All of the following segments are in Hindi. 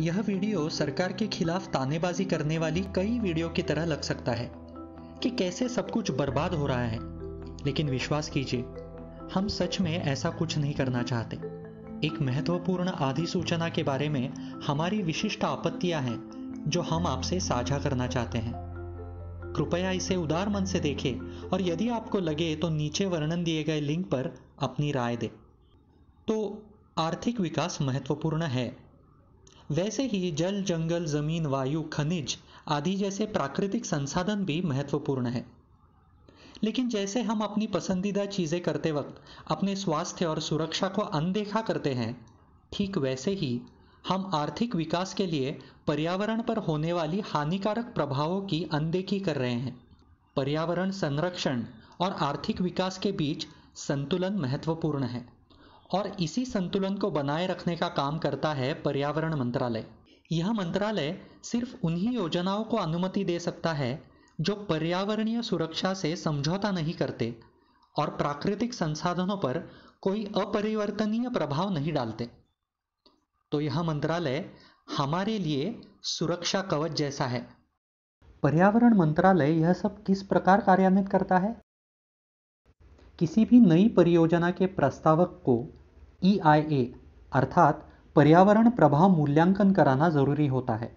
यह वीडियो सरकार के खिलाफ तानेबाजी करने वाली कई वीडियो की तरह लग सकता है कि कैसे सब कुछ बर्बाद हो रहा है लेकिन विश्वास कीजिए हम सच में ऐसा कुछ नहीं करना चाहते एक महत्वपूर्ण अधिसूचना के बारे में हमारी विशिष्ट आपत्तियां हैं जो हम आपसे साझा करना चाहते हैं कृपया इसे उदार मन से देखें और यदि आपको लगे तो नीचे वर्णन दिए गए लिंक पर अपनी राय दें तो आर्थिक विकास महत्वपूर्ण है वैसे ही जल जंगल जमीन वायु खनिज आदि जैसे प्राकृतिक संसाधन भी महत्वपूर्ण है लेकिन जैसे हम अपनी पसंदीदा चीज़ें करते वक्त अपने स्वास्थ्य और सुरक्षा को अनदेखा करते हैं ठीक वैसे ही हम आर्थिक विकास के लिए पर्यावरण पर होने वाली हानिकारक प्रभावों की अनदेखी कर रहे हैं पर्यावरण संरक्षण और आर्थिक विकास के बीच संतुलन महत्वपूर्ण है और इसी संतुलन को बनाए रखने का काम करता है पर्यावरण मंत्रालय यह मंत्रालय सिर्फ उन्हीं योजनाओं को अनुमति दे सकता है जो पर्यावरणीय सुरक्षा से समझौता नहीं करते और प्राकृतिक संसाधनों पर कोई अपरिवर्तनीय प्रभाव नहीं डालते तो यह मंत्रालय हमारे लिए सुरक्षा कवच जैसा है पर्यावरण मंत्रालय यह सब किस प्रकार कार्यान्वित करता है किसी भी नई परियोजना के प्रस्तावक को ई आई ए अर्थात पर्यावरण प्रभाव मूल्यांकन कराना जरूरी होता है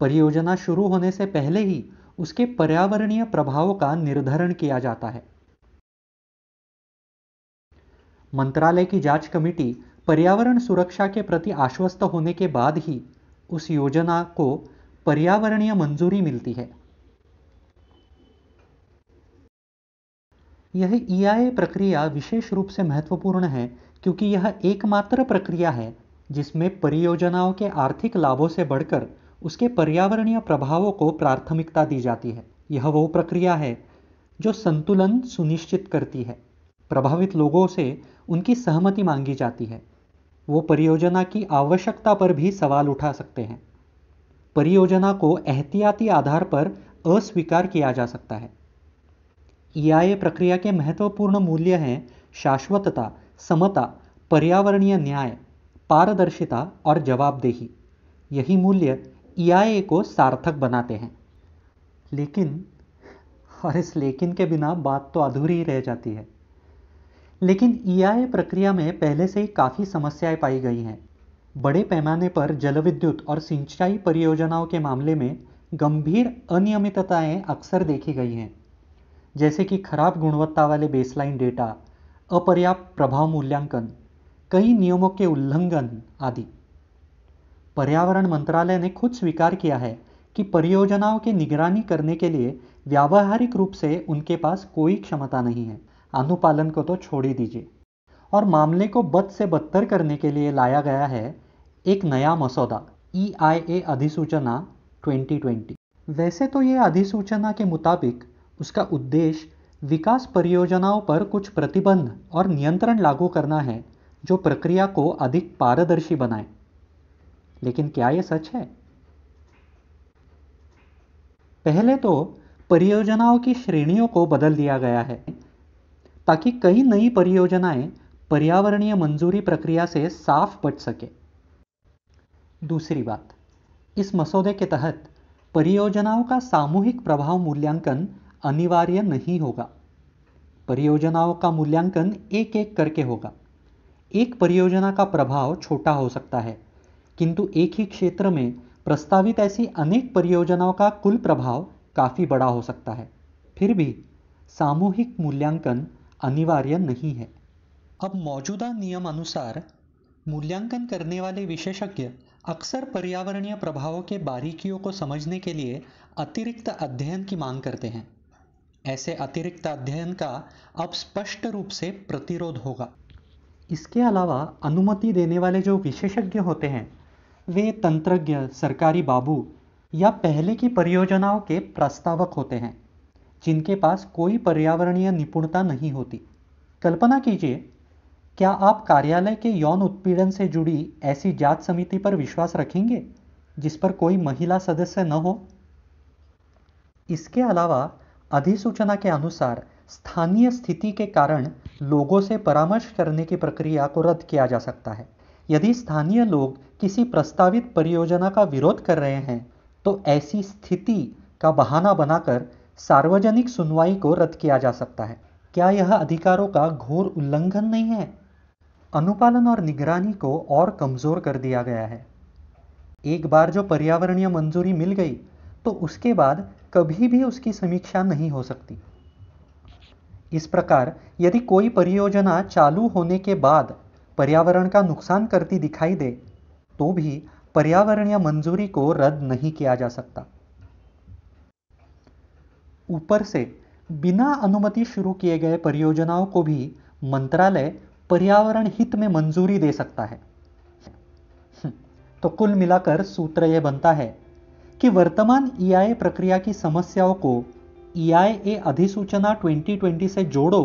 परियोजना शुरू होने से पहले ही उसके पर्यावरणीय प्रभावों का निर्धारण किया जाता है मंत्रालय की जांच कमेटी पर्यावरण सुरक्षा के प्रति आश्वस्त होने के बाद ही उस योजना को पर्यावरणीय मंजूरी मिलती है यह ई e प्रक्रिया विशेष रूप से महत्वपूर्ण है क्योंकि यह एकमात्र प्रक्रिया है जिसमें परियोजनाओं के आर्थिक लाभों से बढ़कर उसके पर्यावरणीय प्रभावों को प्राथमिकता दी जाती है यह वो प्रक्रिया है जो संतुलन सुनिश्चित करती है प्रभावित लोगों से उनकी सहमति मांगी जाती है वो परियोजना की आवश्यकता पर भी सवाल उठा सकते हैं परियोजना को एहतियाती आधार पर अस्वीकार किया जा सकता है ईआईए प्रक्रिया के महत्वपूर्ण मूल्य हैं शाश्वतता समता पर्यावरणीय न्याय पारदर्शिता और जवाबदेही यही मूल्य ई को सार्थक बनाते हैं लेकिन और इस लेकिन के बिना बात तो अधूरी ही रह जाती है लेकिन ई प्रक्रिया में पहले से ही काफ़ी समस्याएं पाई गई हैं बड़े पैमाने पर जलविद्युत और सिंचाई परियोजनाओं के मामले में गंभीर अनियमितताएं अक्सर देखी गई हैं जैसे कि खराब गुणवत्ता वाले बेसलाइन डेटा अपर्याप्त प्रभाव मूल्यांकन कई नियमों के उल्लंघन आदि पर्यावरण मंत्रालय ने खुद स्वीकार किया है कि परियोजनाओं की निगरानी करने के लिए व्यावहारिक रूप से उनके पास कोई क्षमता नहीं है अनुपालन को तो छोड़ ही दीजिए और मामले को बद से बदतर करने के लिए लाया गया है एक नया मसौदा ई e अधिसूचना 2020 वैसे तो ये अधिसूचना के मुताबिक उसका उद्देश्य विकास परियोजनाओं पर कुछ प्रतिबंध और नियंत्रण लागू करना है जो प्रक्रिया को अधिक पारदर्शी बनाए लेकिन क्या यह सच है पहले तो परियोजनाओं की श्रेणियों को बदल दिया गया है ताकि कई नई परियोजनाएं पर्यावरणीय मंजूरी प्रक्रिया से साफ बच सके दूसरी बात इस मसौदे के तहत परियोजनाओं का सामूहिक प्रभाव मूल्यांकन अनिवार्य नहीं होगा परियोजनाओं का मूल्यांकन एक एक करके होगा एक परियोजना का प्रभाव छोटा हो सकता है किंतु एक ही क्षेत्र में प्रस्तावित ऐसी अनेक परियोजनाओं का कुल प्रभाव काफ़ी बड़ा हो सकता है फिर भी सामूहिक मूल्यांकन अनिवार्य नहीं है अब मौजूदा नियमानुसार मूल्यांकन करने वाले विशेषज्ञ अक्सर पर्यावरणीय प्रभावों के बारीकियों को समझने के लिए अतिरिक्त अध्ययन की मांग करते हैं ऐसे अतिरिक्त अध्ययन का अब स्पष्ट रूप से प्रतिरोध होगा इसके अलावा अनुमति देने वाले जो विशेषज्ञ होते हैं वे तंत्रज्ञ सरकारी बाबू या पहले की परियोजनाओं के प्रस्तावक होते हैं जिनके पास कोई पर्यावरणीय निपुणता नहीं होती कल्पना कीजिए क्या आप कार्यालय के यौन उत्पीड़न से जुड़ी ऐसी जांच समिति पर विश्वास रखेंगे जिस पर कोई महिला सदस्य न हो इसके अलावा अधिसूचना के अनुसार स्थानीय स्थिति के कारण लोगों से परामर्श करने की प्रक्रिया को रद्द किया जा सकता है यदि स्थानीय लोग किसी प्रस्तावित परियोजना का विरोध कर रहे हैं तो ऐसी स्थिति का बहाना बनाकर सार्वजनिक सुनवाई को रद्द किया जा सकता है क्या यह अधिकारों का घोर उल्लंघन नहीं है अनुपालन और निगरानी को और कमज़ोर कर दिया गया है एक बार जो पर्यावरणीय मंजूरी मिल गई तो उसके बाद कभी भी उसकी समीक्षा नहीं हो सकती इस प्रकार यदि कोई परियोजना चालू होने के बाद पर्यावरण का नुकसान करती दिखाई दे तो भी पर्यावरणीय मंजूरी को रद्द नहीं किया जा सकता ऊपर से बिना अनुमति शुरू किए गए परियोजनाओं को भी मंत्रालय पर्यावरण हित में मंजूरी दे सकता है हम्म, तो कुल मिलाकर सूत्र यह बनता है कि वर्तमान ईआईए e प्रक्रिया की समस्याओं को ईआईए e अधिसूचना 2020 से जोड़ो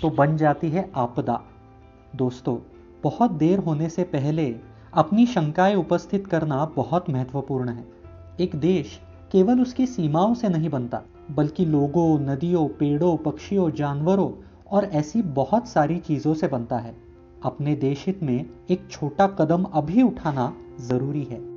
तो बन जाती है आपदा दोस्तों बहुत देर होने से पहले अपनी शंकाएं उपस्थित करना बहुत महत्वपूर्ण है एक देश केवल उसकी सीमाओं से नहीं बनता बल्कि लोगों नदियों पेड़ों पक्षियों जानवरों और ऐसी बहुत सारी चीज़ों से बनता है अपने देश हित में एक छोटा कदम अभी उठाना ज़रूरी है